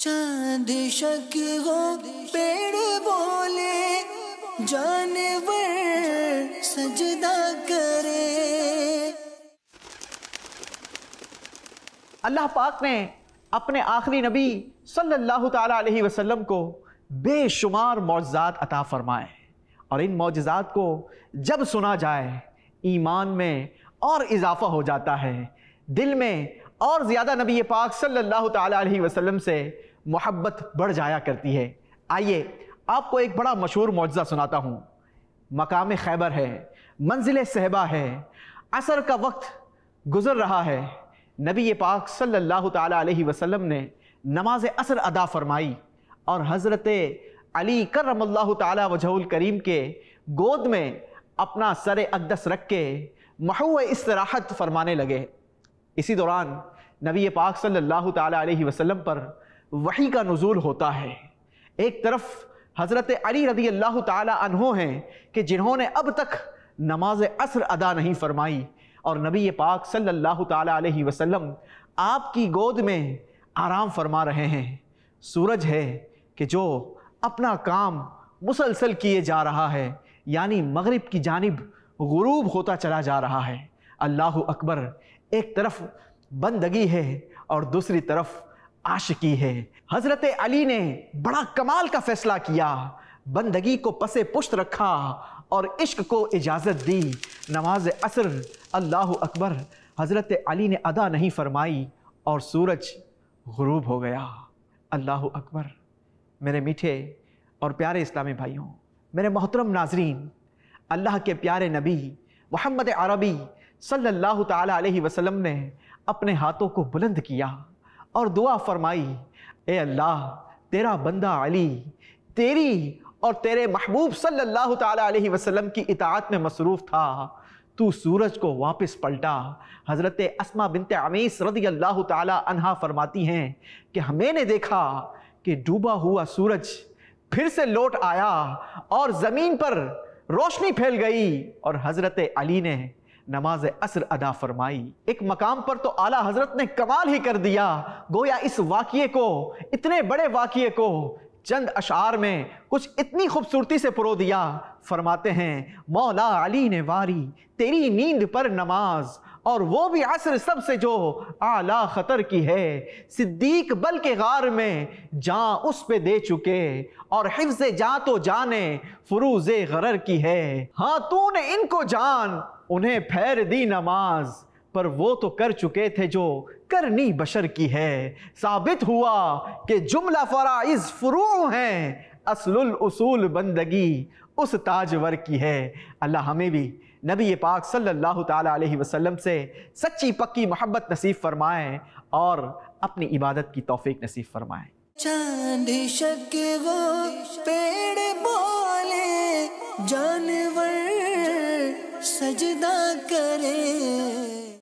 चांद शक हो पेड़ बोले जानवर सजदा करे अल्लाह पाक ने अपने आखिरी नबी सल्लल्लाहु अलैहि वसल्लम को बेशुमार मोजात अता फरमाए और इन मोजात को जब सुना जाए ईमान में और इजाफा हो जाता है दिल में और ज़्यादा नबी पाक सल्लल्लाहु अलैहि वसल्लम से मोहब्बत बढ़ जाया करती है आइए आपको एक बड़ा मशहूर मुआजा सुनाता हूँ मकाम खैबर है मंजिल सहबा है असर का वक्त गुजर रहा है नबी पाक सल्लल्लाहु अलैहि वसल्लम ने नमाज असर अदा फरमाई और हज़रत अली करमल्ला अल्लाह वजहुल करीम के गोद में अपना सर अकदस रख के महू राहत फरमाने लगे इसी दौरान नबी पाक सल्लल्लाहु अलैहि वसल्लम पर वही का नज़ुल होता है एक तरफ हज़रत अली रदी अल्लाह तहो हैं कि जिन्होंने अब तक नमाज असर अदा नहीं फरमाई और नबी पाक सल्लल्लाहु अलैहि वसल्लम आपकी गोद में आराम फरमा रहे हैं सूरज है कि जो अपना काम मुसलसल किए जा रहा है यानी मगरिब की जानब गुरूब होता चला जा रहा है अल्लाह अकबर एक तरफ बंदगी है और दूसरी तरफ आशिकी है हज़रत अली ने बड़ा कमाल का फैसला किया बंदगी को पसे पुश्त रखा और इश्क को इजाज़त दी नमाज असर अल्लाह अकबर हज़रत अली ने अदा नहीं फरमाई और सूरज गुरूब हो गया अल्लाह अकबर मेरे मीठे और प्यारे इस्लामी भाइयों मेरे मोहतरम नाजरीन अल्लाह के प्यारे नबी मोहम्मद अरबी सल्लल्लाहु ताला अलैहि वसल्लम ने अपने हाथों को बुलंद किया और दुआ फरमाई ए अल्लाह तेरा बंदा अली तेरी और तेरे महबूब सल्लल्लाहु ताला अलैहि वसल्लम की इतात में मसरूफ़ था तू सूरज को वापस पलटा हज़रत असमा बिनत अमीस रदी अल्लाह तहा फरमाती हैं कि ने देखा कि डूबा हुआ सूरज फिर से लौट आया और ज़मीन पर रोशनी फैल गई और हज़रत अली ने नमाज असर अदा फरमाई एक मकाम पर तो आला हजरत ने कमाल ही कर दिया गोया इस वाक्य को इतने बड़े वाक्य को चंद अशार में कुछ इतनी खूबसूरती से पुरो दिया फरमाते हैं मौला अली ने वारी तेरी नींद पर नमाज और वो भी असर सबसे जो आला खतर की है सिद्दीक बल के गार में जा उस पे दे चुके और हिफ्ज जा तो जाने फरूज गरर की है हाँ तूने इनको जान उन्हें फैर दी नमाज पर वो तो कर चुके थे जो करनी बशर की है साबित हुआ कि जुमला फ़राइज फ़्रू हैं असलुल उसूल बंदगी उस ताजवर की है अल्लाह हमें भी नबी पाक सल्लल्लाहु ताला अलैहि वसल्लम से सच्ची पक्की मोहब्बत नसीब फरमाएं और अपनी इबादत की तौफीक नसीब फरमाएं चांद शक वो पेड़ बोले जानवर सजदा करे